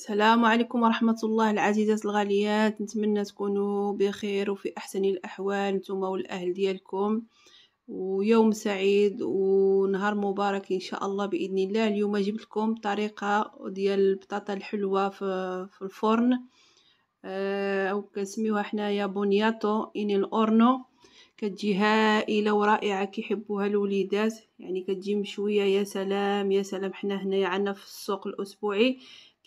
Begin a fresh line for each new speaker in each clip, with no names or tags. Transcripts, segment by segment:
السلام عليكم ورحمة الله العزيزات الغاليات نتمنى تكونوا بخير وفي أحسن الأحوال نتوما والأهل ديالكم ويوم سعيد ونهار مبارك إن شاء الله بإذن الله اليوم جبت لكم طريقة ديال البطاطا الحلوة في, الفرن آه، أو كنسميوها حنايا بونياتو إن الأورنو كتجي هائله ورائعه كيحبوها الوليدات يعني كتجي مشويه يا سلام يا سلام حنا هنايا عندنا في السوق الاسبوعي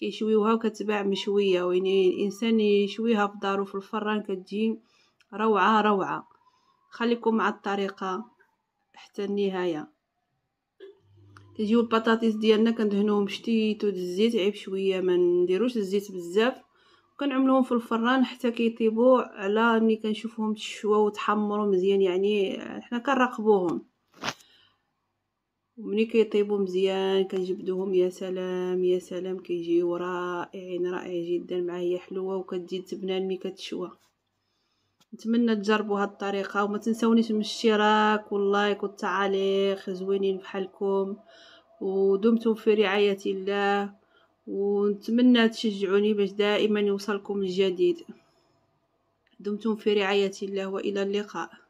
كيشويوها وكتباع مشويه ويعني الانسان يشويها في دارو في الفران كتجي روعه روعه خليكم مع الطريقه حتى النهايه كيجيو البطاطس ديالنا كندهنوهم شتيت الزيت عيب شويه ما نديروش الزيت بزاف كنعملوهم في الفران حتى كيطيبوا على ملي كنشوفهم تشوا وتحمروا مزيان يعني حنا كنراقبوهم ومني كيطيبوا مزيان كنجبدوهم يا سلام يا سلام كيجيو رائعين رائع جدا هي حلوه وكتزيد تبنان ملي كتشوى نتمنى تجربوا هاد الطريقه وما تنساونيش من الاشتراك واللايك والتعاليق زوينين بحالكم ودمتم في رعايه الله ونتمنى تشجعوني باش دائما يوصلكم الجديد دمتم في رعايه الله والى اللقاء